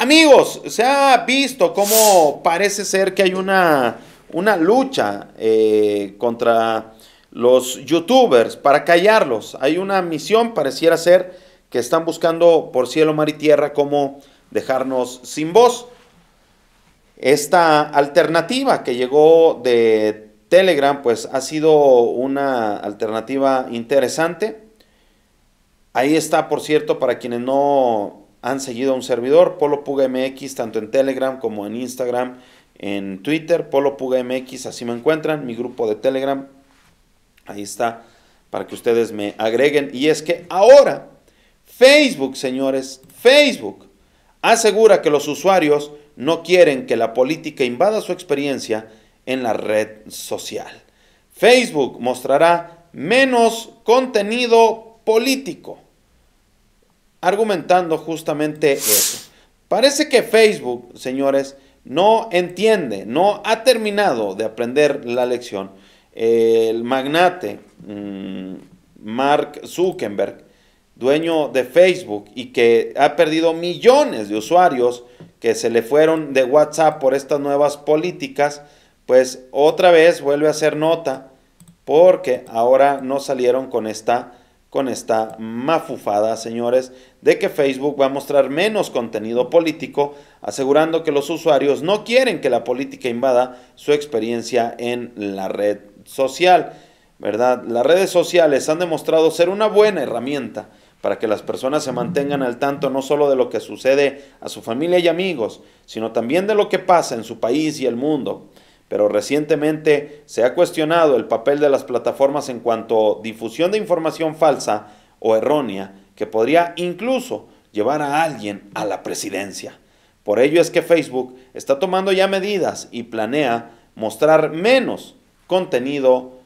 Amigos, se ha visto cómo parece ser que hay una, una lucha eh, contra los youtubers para callarlos. Hay una misión, pareciera ser, que están buscando por cielo, mar y tierra cómo dejarnos sin voz. Esta alternativa que llegó de Telegram, pues ha sido una alternativa interesante. Ahí está, por cierto, para quienes no han seguido a un servidor, Polo Puga MX, tanto en Telegram como en Instagram, en Twitter, Polo Puga MX, así me encuentran, mi grupo de Telegram, ahí está, para que ustedes me agreguen. Y es que ahora, Facebook, señores, Facebook asegura que los usuarios no quieren que la política invada su experiencia en la red social. Facebook mostrará menos contenido político argumentando justamente eso. Parece que Facebook, señores, no entiende, no ha terminado de aprender la lección. El magnate mm, Mark Zuckerberg, dueño de Facebook y que ha perdido millones de usuarios que se le fueron de WhatsApp por estas nuevas políticas, pues otra vez vuelve a hacer nota porque ahora no salieron con esta con esta mafufada, señores, de que Facebook va a mostrar menos contenido político, asegurando que los usuarios no quieren que la política invada su experiencia en la red social, ¿verdad? Las redes sociales han demostrado ser una buena herramienta para que las personas se mantengan al tanto no solo de lo que sucede a su familia y amigos, sino también de lo que pasa en su país y el mundo pero recientemente se ha cuestionado el papel de las plataformas en cuanto a difusión de información falsa o errónea que podría incluso llevar a alguien a la presidencia. Por ello es que Facebook está tomando ya medidas y planea mostrar menos contenido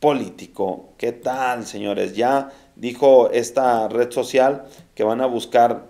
político. ¿Qué tal, señores? Ya dijo esta red social que van a buscar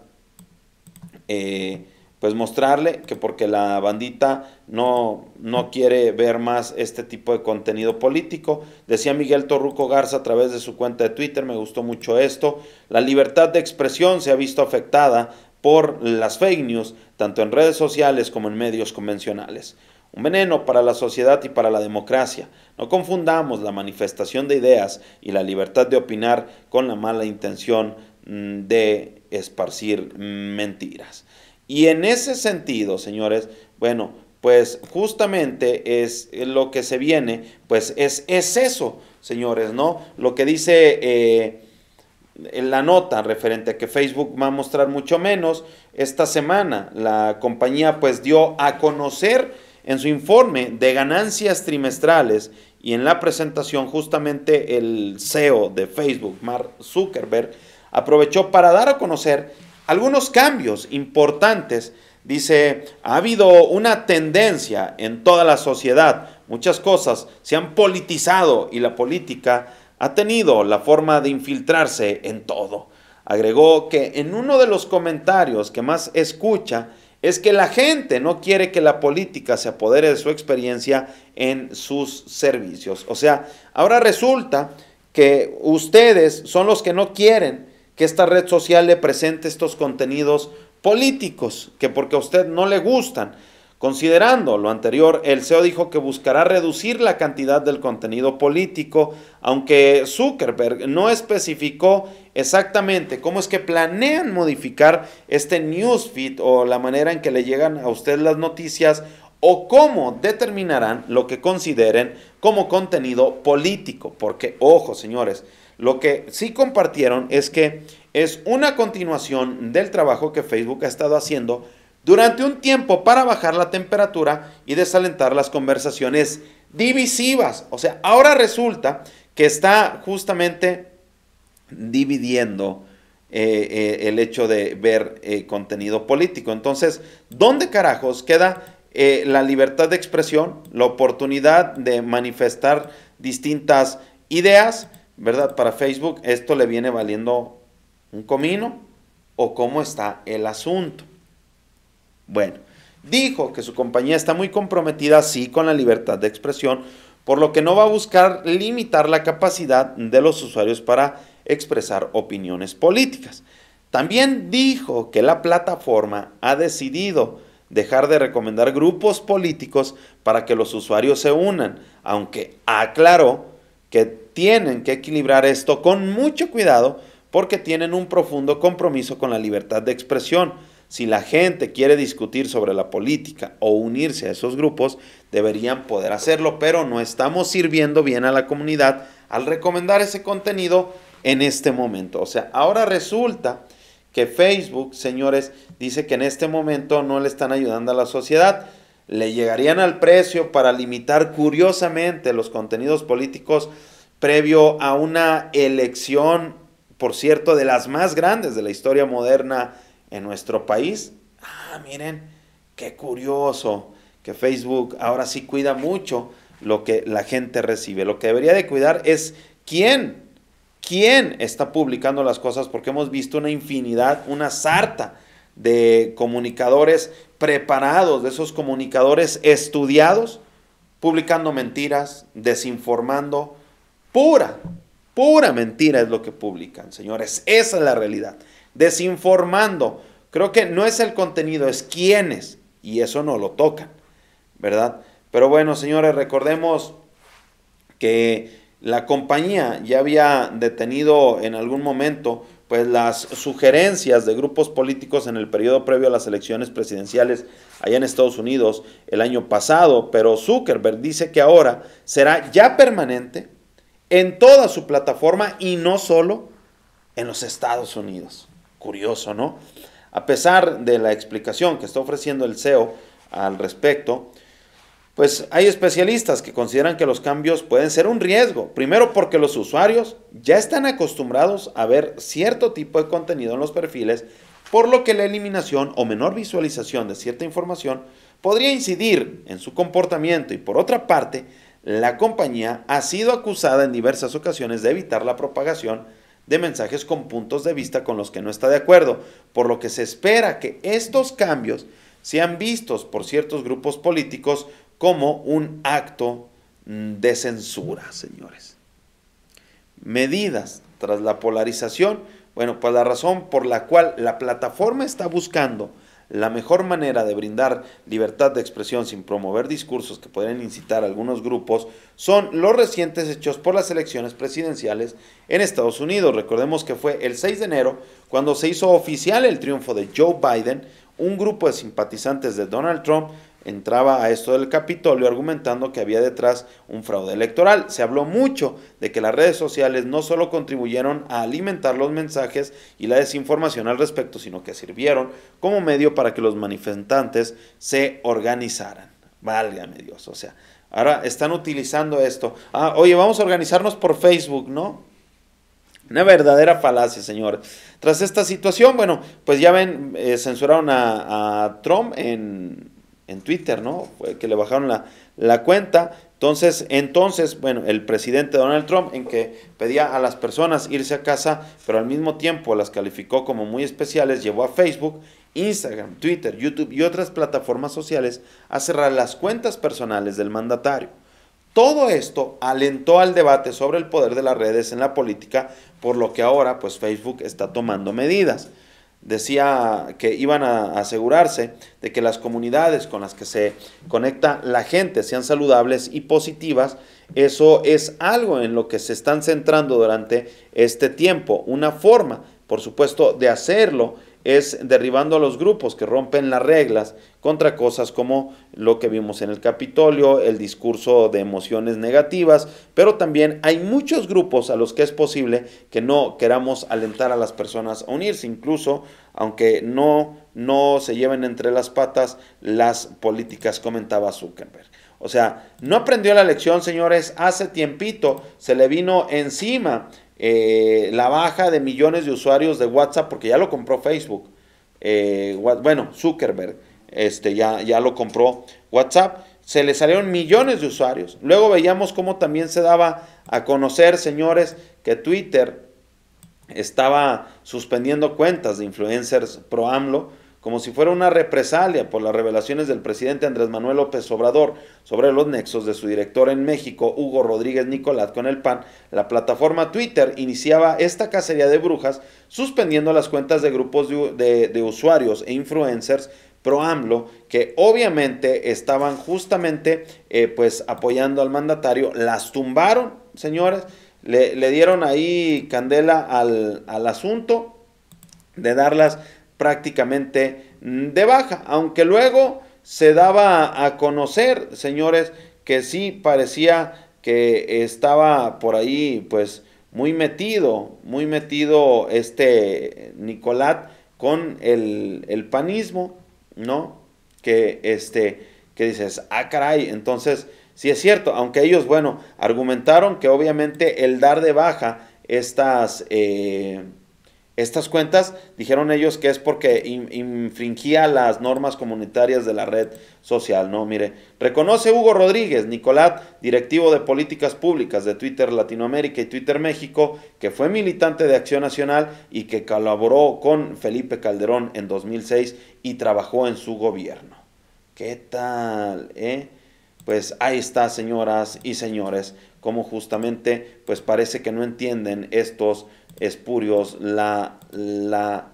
eh, pues mostrarle que porque la bandita no, quiere ver más este tipo de contenido político. Decía Miguel Torruco Garza a través de su cuenta de Twitter, me gustó mucho esto, la libertad de expresión se ha visto afectada por las fake news, tanto en redes sociales como en medios convencionales. Un veneno para la sociedad y para la democracia. No confundamos la manifestación de ideas y la libertad de opinar con la mala intención mm, de esparcir mm, mentiras. Y en ese sentido, señores, bueno, pues justamente es lo que se viene, pues es, es eso, señores, ¿no? Lo que dice eh, en la nota referente a que Facebook va a mostrar mucho menos esta semana. La compañía pues dio a conocer en su informe de ganancias trimestrales y en la presentación justamente el CEO de Facebook, Mark Zuckerberg, aprovechó para dar a conocer algunos cambios importantes. Dice, ha habido una tendencia en toda la sociedad, muchas cosas se han politizado y la política ha tenido la forma de infiltrarse en todo. Agregó que en uno de los comentarios que más escucha es que la gente no quiere que la política se apodere de su experiencia en sus servicios. O sea, ahora resulta que ustedes son los que no quieren que esta red social le presente estos contenidos políticos que porque a usted no le gustan. Considerando lo anterior, el CEO dijo que buscará reducir la cantidad del contenido político, aunque Zuckerberg no especificó exactamente cómo es que planean modificar este newsfeed o la manera en que le llegan a usted las noticias o cómo determinarán lo que consideren como contenido político. Porque, ojo, señores, lo que sí compartieron es que es una continuación del trabajo que Facebook ha estado haciendo durante un tiempo para bajar la temperatura y desalentar las conversaciones divisivas. O sea, ahora resulta que está justamente dividiendo eh, eh, el hecho de ver eh, contenido político. Entonces, ¿dónde carajos queda la libertad de expresión, la oportunidad de manifestar distintas ideas? ¿verdad? Para Facebook esto le viene valiendo un comino o cómo está el asunto. Bueno, dijo que su compañía está muy comprometida sí con la libertad de expresión, por lo que no va a buscar limitar la capacidad de los usuarios para expresar opiniones políticas. También dijo que la plataforma ha decidido dejar de recomendar grupos políticos para que los usuarios se unan, aunque aclaró que tienen que equilibrar esto con mucho cuidado porque tienen un profundo compromiso con la libertad de expresión. Si la gente quiere discutir sobre la política o unirse a esos grupos, deberían poder hacerlo, pero no estamos sirviendo bien a la comunidad al recomendar ese contenido en este momento. O sea, ahora resulta que Facebook, señores, dice que en este momento no le están ayudando a la sociedad, le llegarían al precio para limitar curiosamente los contenidos políticos previo a una elección, por cierto, de las más grandes de la historia moderna en nuestro país. Ah, miren, qué curioso que Facebook ahora sí cuida mucho lo que la gente recibe. Lo que debería de cuidar es quién, quién está publicando las cosas, porque hemos visto una infinidad, una sarta de comunicadores preparados, de esos comunicadores estudiados, publicando mentiras, desinformando, pura, pura mentira es lo que publican, señores, esa es la realidad, desinformando. Creo que no es el contenido, es quiénes, y eso no lo tocan, ¿verdad? Pero bueno, señores, recordemos que la compañía ya había detenido en algún momento pues las sugerencias de grupos políticos en el periodo previo a las elecciones presidenciales allá en Estados Unidos el año pasado, pero Zuckerberg dice que ahora será ya permanente en toda su plataforma y no solo en los Estados Unidos. Curioso, ¿no? A pesar de la explicación que está ofreciendo el CEO al respecto, pues hay especialistas que consideran que los cambios pueden ser un riesgo. Primero porque los usuarios ya están acostumbrados a ver cierto tipo de contenido en los perfiles, por lo que la eliminación o menor visualización de cierta información podría incidir en su comportamiento y por otra parte, la compañía ha sido acusada en diversas ocasiones de evitar la propagación de mensajes con puntos de vista con los que no está de acuerdo, por lo que se espera que estos cambios sean vistos por ciertos grupos políticos como un acto de censura, señores. Medidas tras la polarización, bueno, pues la razón por la cual la plataforma está buscando la mejor manera de brindar libertad de expresión sin promover discursos que pueden incitar a algunos grupos son los recientes hechos por las elecciones presidenciales en Estados Unidos. Recordemos que fue el 6 de enero cuando se hizo oficial el triunfo de Joe Biden. Un grupo de simpatizantes de Donald Trump entraba a esto del Capitolio argumentando que había detrás un fraude electoral. Se habló mucho de que las redes sociales no solo contribuyeron a alimentar los mensajes y la desinformación al respecto, sino que sirvieron como medio para que los manifestantes se organizaran. Válgame Dios, o sea, ahora están utilizando esto. Ah, oye, vamos a organizarnos por Facebook, ¿no? Una verdadera falacia, señor. Tras esta situación, bueno, pues ya ven, eh, censuraron a Trump en, en Twitter, ¿no? Que le bajaron la, cuenta. Entonces, entonces, bueno, el presidente Donald Trump, en que pedía a las personas irse a casa, pero al mismo tiempo las calificó como muy especiales, llevó a Facebook, Instagram, Twitter, YouTube y otras plataformas sociales a cerrar las cuentas personales del mandatario. Todo esto alentó al debate sobre el poder de las redes en la política, por lo que ahora pues Facebook está tomando medidas decía que iban a asegurarse de que las comunidades con las que se conecta la gente sean saludables y positivas. Eso es algo en lo que se están centrando durante este tiempo. Una forma, por supuesto, de hacerlo es derribando a los grupos que rompen las reglas contra cosas como lo que vimos en el Capitolio, el discurso de emociones negativas, pero también hay muchos grupos a los que es posible que no queramos alentar a las personas a unirse, incluso aunque no, no se lleven entre las patas las políticas, comentaba Zuckerberg. O sea, no aprendió la lección, señores, hace tiempito, se le vino encima eh, la baja de millones de usuarios de WhatsApp, porque ya lo compró Facebook. Eh, bueno, Zuckerberg este, ya, ya lo compró WhatsApp. Se le salieron millones de usuarios. Luego veíamos cómo también se daba a conocer, señores, que Twitter estaba suspendiendo cuentas de influencers pro AMLO como si fuera una represalia por las revelaciones del presidente Andrés Manuel López Obrador sobre los nexos de su director en México, Hugo Rodríguez Nicolás, con el PAN, la plataforma Twitter iniciaba esta cacería de brujas suspendiendo las cuentas de grupos de, usuarios e influencers pro AMLO que obviamente estaban justamente eh, pues apoyando al mandatario, las tumbaron, señores, le, dieron ahí candela al, al asunto de darlas prácticamente mm, de baja, aunque luego se daba a conocer, señores, que sí parecía que estaba por ahí, pues, muy metido, muy metido este Nicolás con el, panismo, ¿no? Que, este, que dices, ah, caray, entonces, sí es cierto, aunque ellos, bueno, argumentaron que obviamente el dar de baja estas... Eh, estas cuentas dijeron ellos que es porque infringía las normas comunitarias de la red social. No, mire, reconoce Hugo Rodríguez, Nicolás, directivo de políticas públicas de Twitter Latinoamérica y Twitter México, que fue militante de Acción Nacional y que colaboró con Felipe Calderón en 2006 y trabajó en su gobierno. ¿Qué tal, eh? pues ahí está, señoras y señores, como justamente pues parece que no entienden estos espurios la, la,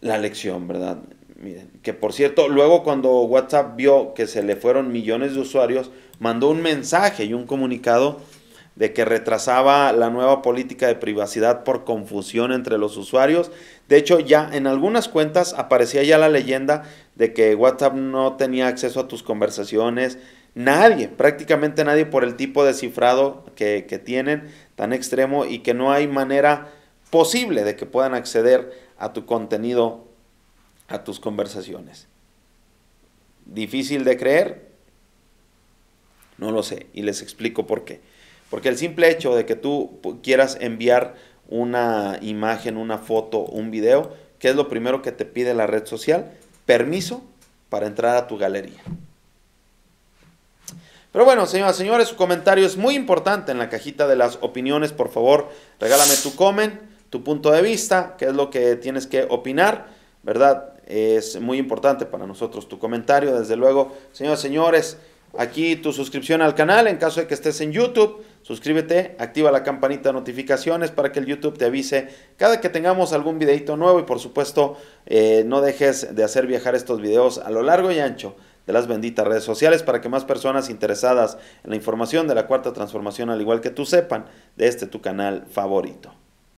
la lección, ¿verdad? Miren, que por cierto, luego cuando WhatsApp vio que se le fueron millones de usuarios, mandó un mensaje y un comunicado de que retrasaba la nueva política de privacidad por confusión entre los usuarios. De hecho, ya en algunas cuentas aparecía ya la leyenda de que WhatsApp no tenía acceso a tus conversaciones. Nadie, prácticamente nadie por el tipo de cifrado que, que tienen tan extremo y que no hay manera posible de que puedan acceder a tu contenido, a tus conversaciones. ¿Difícil de creer? No lo sé y les explico por qué. Porque el simple hecho de que tú quieras enviar una imagen, una foto, un video, ¿qué es lo primero que te pide la red social? Permiso para entrar a tu galería. Pero bueno, señoras y señores, su comentario es muy importante en la cajita de las opiniones. Por favor, regálame tu comment, tu punto de vista, qué es lo que tienes que opinar, ¿verdad? Es muy importante para nosotros tu comentario, desde luego. Señoras y señores, aquí tu suscripción al canal en caso de que estés en YouTube Suscríbete, activa la campanita de notificaciones para que el YouTube te avise cada que tengamos algún videito nuevo y por supuesto eh, no dejes de hacer viajar estos videos a lo largo y ancho de las benditas redes sociales para que más personas interesadas en la información de la cuarta transformación al igual que tú sepan de este tu canal favorito.